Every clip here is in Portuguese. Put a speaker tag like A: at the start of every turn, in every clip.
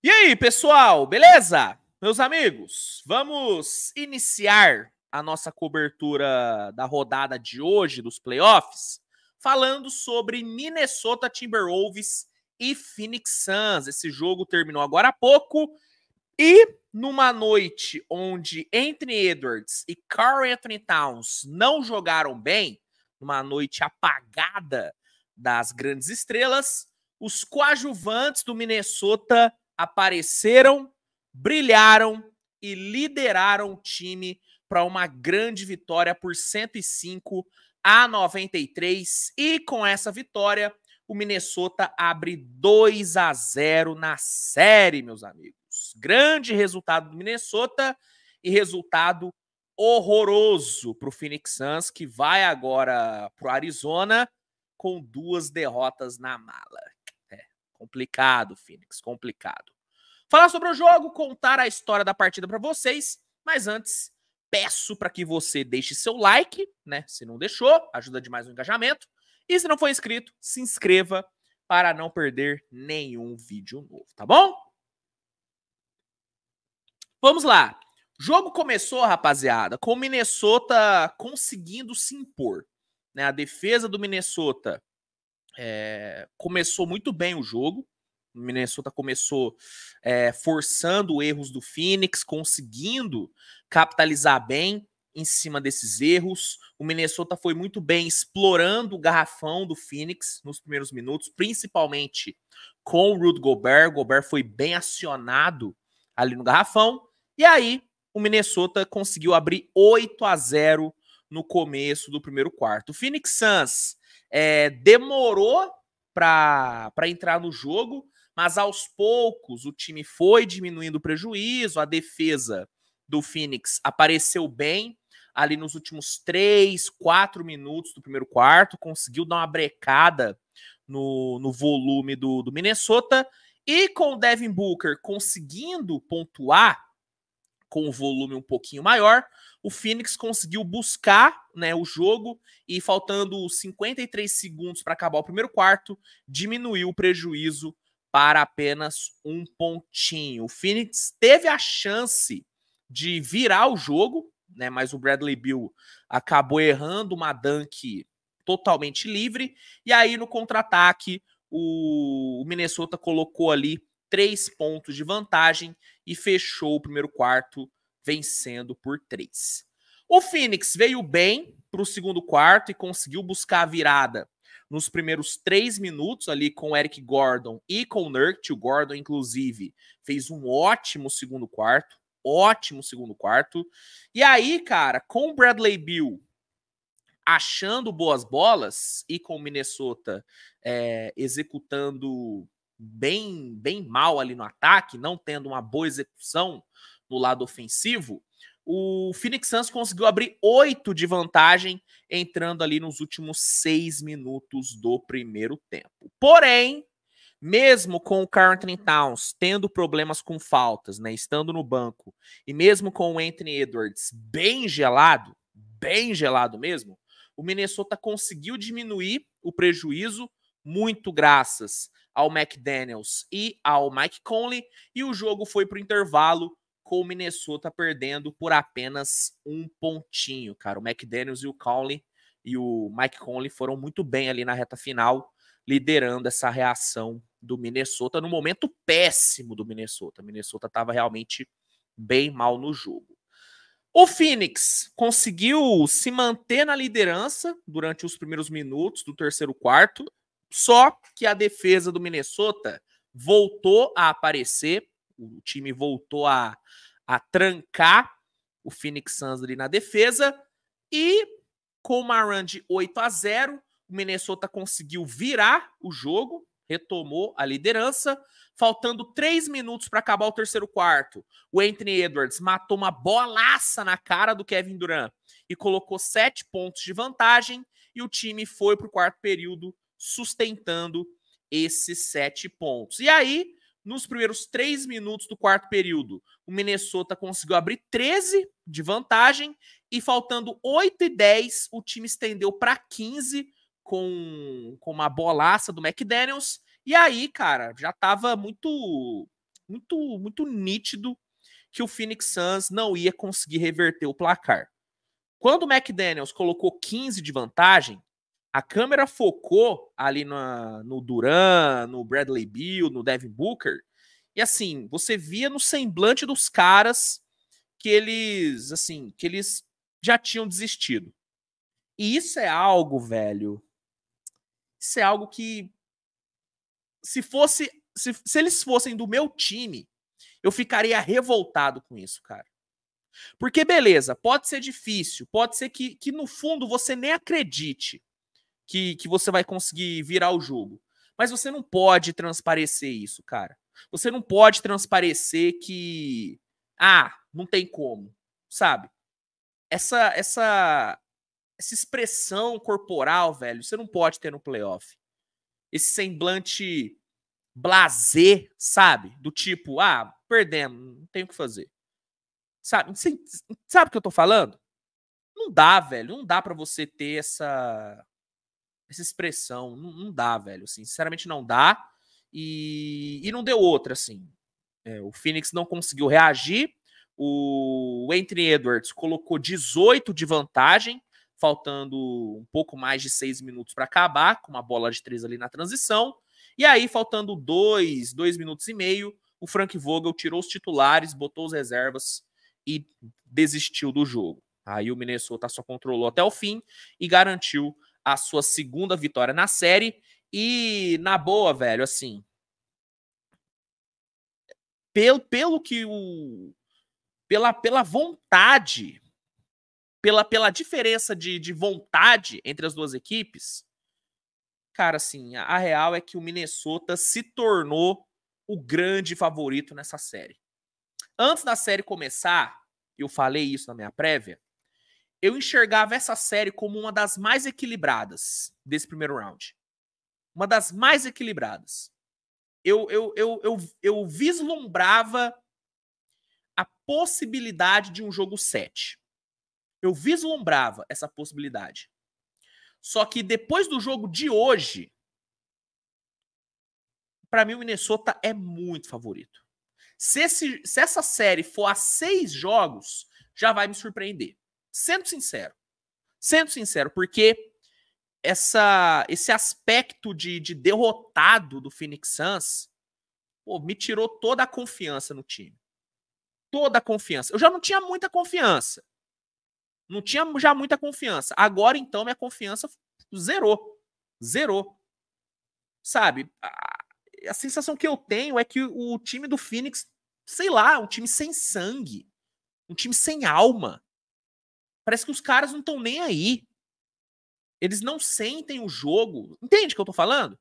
A: E aí, pessoal, beleza? Meus amigos, vamos iniciar a nossa cobertura da rodada de hoje dos playoffs, falando sobre Minnesota Timberwolves e Phoenix Suns. Esse jogo terminou agora há pouco e numa noite onde Anthony Edwards e Carl Anthony Towns não jogaram bem, numa noite apagada das grandes estrelas, os coadjuvantes do Minnesota apareceram, brilharam e lideraram o time para uma grande vitória por 105 a 93. E com essa vitória, o Minnesota abre 2 a 0 na série, meus amigos. Grande resultado do Minnesota e resultado horroroso para o Phoenix Suns, que vai agora para o Arizona com duas derrotas na mala. Complicado, Phoenix, complicado. Falar sobre o jogo, contar a história da partida para vocês, mas antes peço para que você deixe seu like, né? Se não deixou, ajuda demais o engajamento. E se não for inscrito, se inscreva para não perder nenhum vídeo novo, tá bom? Vamos lá. Jogo começou, rapaziada, com o Minnesota conseguindo se impor. Né? A defesa do Minnesota é, começou muito bem o jogo. O Minnesota começou é, forçando erros do Phoenix, conseguindo capitalizar bem em cima desses erros. O Minnesota foi muito bem explorando o garrafão do Phoenix nos primeiros minutos, principalmente com o Rude Gobert. Gobert foi bem acionado ali no garrafão. E aí, o Minnesota conseguiu abrir 8 a 0 no começo do primeiro quarto. O Phoenix Suns é, demorou para entrar no jogo, mas aos poucos o time foi diminuindo o prejuízo, a defesa do Phoenix apareceu bem ali nos últimos três, quatro minutos do primeiro quarto, conseguiu dar uma brecada no, no volume do, do Minnesota, e com o Devin Booker conseguindo pontuar, com o volume um pouquinho maior. O Phoenix conseguiu buscar né, o jogo e, faltando 53 segundos para acabar o primeiro quarto, diminuiu o prejuízo para apenas um pontinho. O Phoenix teve a chance de virar o jogo, né, mas o Bradley Bill acabou errando uma dunk totalmente livre. E aí, no contra-ataque, o Minnesota colocou ali três pontos de vantagem e fechou o primeiro quarto vencendo por três. O Phoenix veio bem para o segundo quarto e conseguiu buscar a virada nos primeiros três minutos ali com o Eric Gordon e com o Nurkic. O Gordon, inclusive, fez um ótimo segundo quarto, ótimo segundo quarto. E aí, cara, com o Bradley Bill achando boas bolas e com o Minnesota é, executando bem, bem mal ali no ataque, não tendo uma boa execução no lado ofensivo, o Phoenix Suns conseguiu abrir oito de vantagem entrando ali nos últimos seis minutos do primeiro tempo. Porém, mesmo com o Carlton Towns tendo problemas com faltas, né, estando no banco, e mesmo com o Anthony Edwards bem gelado, bem gelado mesmo, o Minnesota conseguiu diminuir o prejuízo muito graças ao McDaniels e ao Mike Conley. E o jogo foi para o intervalo com o Minnesota perdendo por apenas um pontinho, cara. O McDaniels e o Conley e o Mike Conley foram muito bem ali na reta final, liderando essa reação do Minnesota no momento péssimo do Minnesota. O Minnesota estava realmente bem mal no jogo. O Phoenix conseguiu se manter na liderança durante os primeiros minutos do terceiro quarto só que a defesa do Minnesota voltou a aparecer, o time voltou a, a trancar o Phoenix Suns ali na defesa e com uma run de 8 a 0, o Minnesota conseguiu virar o jogo, retomou a liderança, faltando três minutos para acabar o terceiro quarto. O Anthony Edwards matou uma bolaça na cara do Kevin Durant e colocou sete pontos de vantagem e o time foi para o quarto período sustentando esses sete pontos. E aí, nos primeiros três minutos do quarto período, o Minnesota conseguiu abrir 13 de vantagem e faltando 8 e 10, o time estendeu para 15 com, com uma bolaça do McDaniels. E aí, cara, já estava muito, muito, muito nítido que o Phoenix Suns não ia conseguir reverter o placar. Quando o McDaniels colocou 15 de vantagem, a câmera focou ali na, no Duran, no Bradley Beal, no Devin Booker, e assim, você via no semblante dos caras que eles, assim, que eles já tinham desistido. E isso é algo, velho. Isso é algo que se fosse se, se eles fossem do meu time, eu ficaria revoltado com isso, cara. Porque, beleza, pode ser difícil, pode ser que, que no fundo você nem acredite que, que você vai conseguir virar o jogo. Mas você não pode transparecer isso, cara. Você não pode transparecer que. Ah, não tem como, sabe? Essa, essa, essa expressão corporal, velho, você não pode ter no playoff. Esse semblante blazer, sabe? Do tipo, ah, perdemos, não tem o que fazer. Sabe, sabe o que eu tô falando? Não dá, velho. Não dá para você ter essa essa expressão. Não, não dá, velho. Assim, sinceramente, não dá. E, e não deu outra, assim. É, o Phoenix não conseguiu reagir. O Anthony Edwards colocou 18 de vantagem, faltando um pouco mais de 6 minutos para acabar, com uma bola de 3 ali na transição. E aí, faltando 2, 2 minutos e meio, o Frank Vogel tirou os titulares, botou os reservas e desistiu do jogo. Aí o Minnesota só controlou até o fim e garantiu a sua segunda vitória na série. E, na boa, velho, assim. Pelo, pelo que o. Pela, pela vontade, pela, pela diferença de, de vontade entre as duas equipes, cara, assim, a, a real é que o Minnesota se tornou o grande favorito nessa série. Antes da série começar, eu falei isso na minha prévia, eu enxergava essa série como uma das mais equilibradas desse primeiro round. Uma das mais equilibradas. Eu, eu, eu, eu, eu vislumbrava a possibilidade de um jogo 7. Eu vislumbrava essa possibilidade. Só que depois do jogo de hoje, para mim o Minnesota é muito favorito. Se, esse, se essa série for a seis jogos, já vai me surpreender. Sendo sincero. Sendo sincero, porque essa, esse aspecto de, de derrotado do Phoenix Suns pô, me tirou toda a confiança no time. Toda a confiança. Eu já não tinha muita confiança. Não tinha já muita confiança. Agora, então, minha confiança zerou. Zerou. Sabe? A, a sensação que eu tenho é que o time do Phoenix, sei lá, um time sem sangue. Um time sem alma. Parece que os caras não estão nem aí. Eles não sentem o jogo. Entende o que eu tô falando?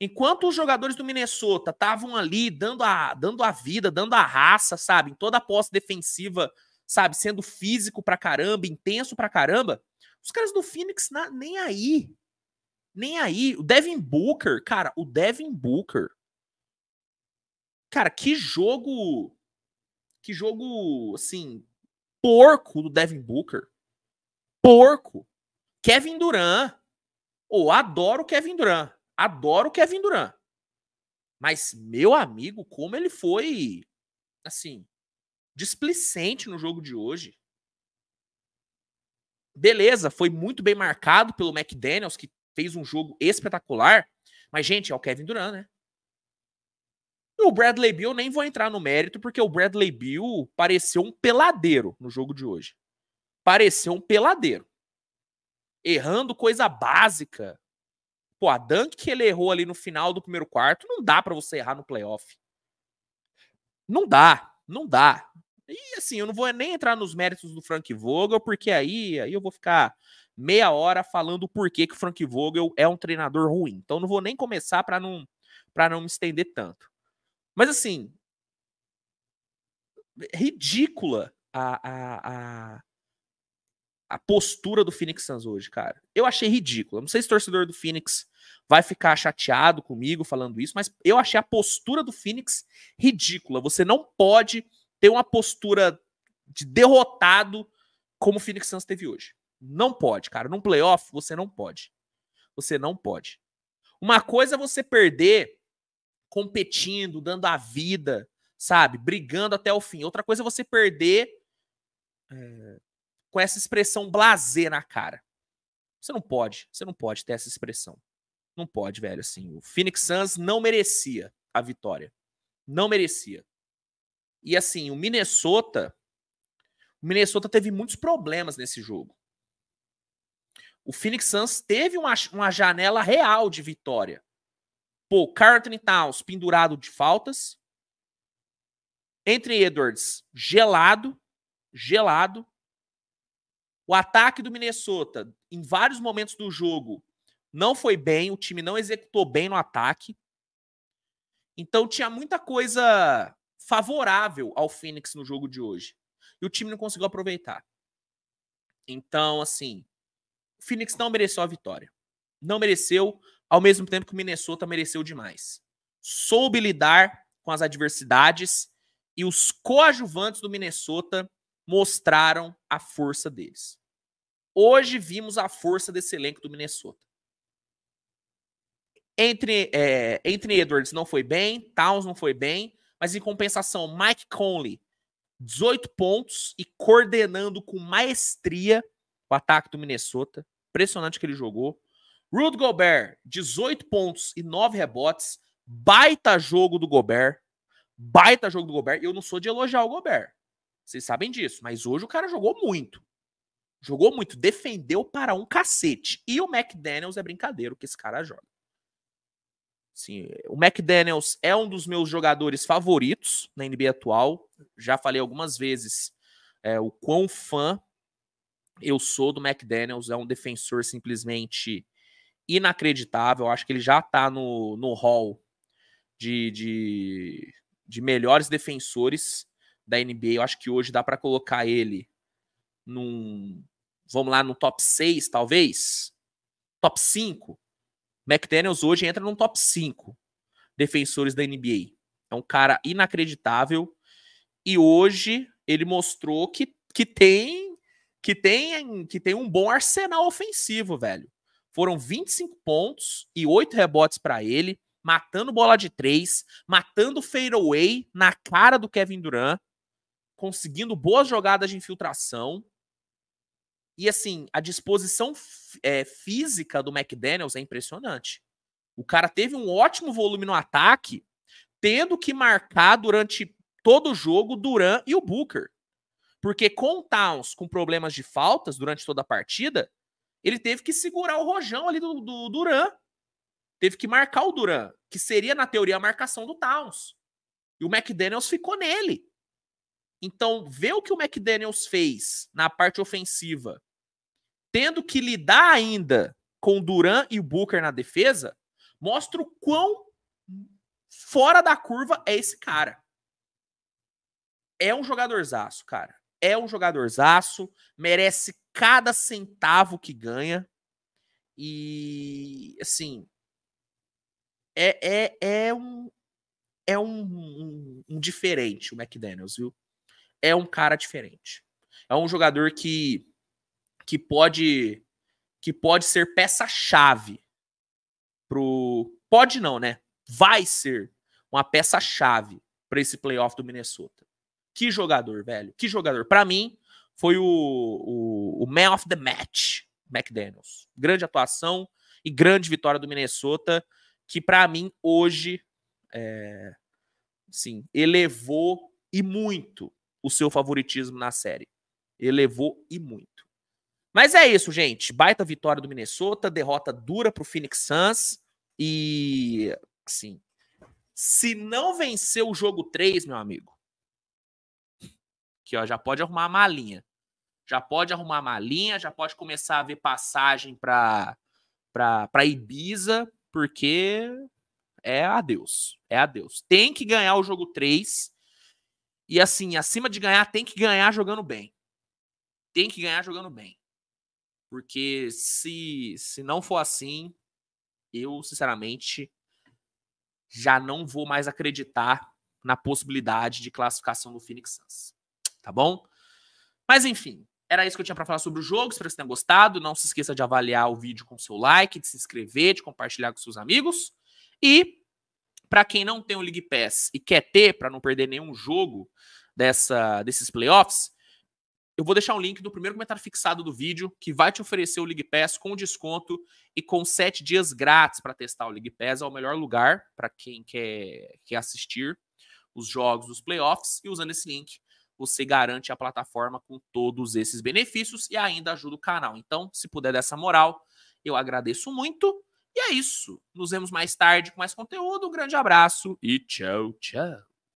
A: Enquanto os jogadores do Minnesota estavam ali dando a, dando a vida, dando a raça, sabe? Em toda a posse defensiva, sabe? Sendo físico pra caramba, intenso pra caramba. Os caras do Phoenix na, nem aí. Nem aí. O Devin Booker, cara, o Devin Booker. Cara, que jogo. Que jogo, assim, porco do Devin Booker. Porco. Kevin Durant. ou oh, adoro o Kevin Durant. Adoro o Kevin Durant. Mas, meu amigo, como ele foi, assim, displicente no jogo de hoje. Beleza, foi muito bem marcado pelo McDaniels, que fez um jogo espetacular. Mas, gente, é o Kevin Durant, né? O Bradley Bill, nem vou entrar no mérito, porque o Bradley Bill pareceu um peladeiro no jogo de hoje. Pareceu um peladeiro. Errando coisa básica. Pô, a dunk que ele errou ali no final do primeiro quarto, não dá para você errar no playoff. Não dá, não dá. E assim, eu não vou nem entrar nos méritos do Frank Vogel, porque aí, aí eu vou ficar meia hora falando o porquê que o Frank Vogel é um treinador ruim. Então não vou nem começar para não para não me estender tanto. Mas assim. Ridícula a, a, a, a postura do Phoenix Suns hoje, cara. Eu achei ridícula. Não sei se o torcedor do Phoenix vai ficar chateado comigo falando isso, mas eu achei a postura do Phoenix ridícula. Você não pode ter uma postura de derrotado como o Phoenix Suns teve hoje. Não pode, cara. Num playoff, você não pode. Você não pode. Uma coisa é você perder competindo, dando a vida, sabe? Brigando até o fim. Outra coisa é você perder é, com essa expressão blazer na cara. Você não pode, você não pode ter essa expressão. Não pode, velho, assim. O Phoenix Suns não merecia a vitória. Não merecia. E assim, o Minnesota, o Minnesota teve muitos problemas nesse jogo. O Phoenix Suns teve uma, uma janela real de vitória. Pô, Carlton Towns pendurado de faltas. Entre Edwards gelado, gelado. O ataque do Minnesota, em vários momentos do jogo, não foi bem, o time não executou bem no ataque. Então tinha muita coisa favorável ao Phoenix no jogo de hoje. E o time não conseguiu aproveitar. Então, assim, o Phoenix não mereceu a vitória. Não mereceu ao mesmo tempo que o Minnesota mereceu demais. Soube lidar com as adversidades e os coadjuvantes do Minnesota mostraram a força deles. Hoje vimos a força desse elenco do Minnesota. Entre, é, entre Edwards não foi bem, Towns não foi bem, mas em compensação, Mike Conley, 18 pontos e coordenando com maestria o ataque do Minnesota. Impressionante que ele jogou. Rude Gobert, 18 pontos e 9 rebotes. Baita jogo do Gobert. Baita jogo do Gobert. Eu não sou de elogiar o Gobert. Vocês sabem disso. Mas hoje o cara jogou muito. Jogou muito. Defendeu para um cacete. E o McDaniels é brincadeira o que esse cara joga. Sim, o McDaniels é um dos meus jogadores favoritos na NBA atual. Já falei algumas vezes é, o quão fã eu sou do McDaniels. É um defensor simplesmente inacreditável. Acho que ele já está no, no hall de, de, de, melhores defensores da NBA. Eu acho que hoje dá para colocar ele num. Vamos lá, no top 6, talvez? Top 5. McDaniels hoje entra num top 5 defensores da NBA. É um cara inacreditável. E hoje ele mostrou que, que tem que tem que tem um bom arsenal ofensivo, velho. Foram 25 pontos e 8 rebotes para ele, matando bola de 3, matando fadeaway na cara do Kevin Durant, conseguindo boas jogadas de infiltração. E assim, a disposição é, física do McDaniels é impressionante. O cara teve um ótimo volume no ataque, tendo que marcar durante todo o jogo Duran e o Booker. Porque com o Towns com problemas de faltas durante toda a partida, ele teve que segurar o rojão ali do, do Duran. Teve que marcar o Duran, que seria, na teoria, a marcação do Towns. E o McDaniels ficou nele. Então, ver o que o McDaniels fez na parte ofensiva, tendo que lidar ainda com Duran e o Booker na defesa, mostra o quão fora da curva é esse cara. É um jogadorzaço, cara. É um jogadorzaço, merece cada centavo que ganha. E assim, é, é, é um é um, um, um diferente o McDaniels, viu? É um cara diferente. É um jogador que que pode que pode ser peça-chave pro pode não, né? Vai ser uma peça-chave para esse playoff do Minnesota. Que jogador, velho. Que jogador. Para mim, foi o, o, o man of the match, McDaniels. Grande atuação e grande vitória do Minnesota, que para mim hoje é, sim, elevou e muito o seu favoritismo na série. Elevou e muito. Mas é isso, gente. Baita vitória do Minnesota, derrota dura para o Phoenix Suns e assim, se não vencer o jogo 3, meu amigo, que ó, já pode arrumar a malinha já pode arrumar malinha, já pode começar a ver passagem para para Ibiza, porque é adeus, é adeus. Tem que ganhar o jogo 3. E assim, acima de ganhar, tem que ganhar jogando bem. Tem que ganhar jogando bem. Porque se se não for assim, eu sinceramente já não vou mais acreditar na possibilidade de classificação do Phoenix Suns. Tá bom? Mas enfim, era isso que eu tinha para falar sobre o jogo. Espero que vocês tenham gostado. Não se esqueça de avaliar o vídeo com seu like, de se inscrever, de compartilhar com seus amigos. E para quem não tem o League Pass e quer ter para não perder nenhum jogo dessa desses playoffs, eu vou deixar um link do primeiro comentário fixado do vídeo que vai te oferecer o League Pass com desconto e com sete dias grátis para testar o League Pass. É o melhor lugar para quem quer, quer assistir os jogos dos playoffs e usando esse link você garante a plataforma com todos esses benefícios e ainda ajuda o canal. Então, se puder dessa moral, eu agradeço muito. E é isso. Nos vemos mais tarde com mais conteúdo. Um grande abraço e tchau, tchau.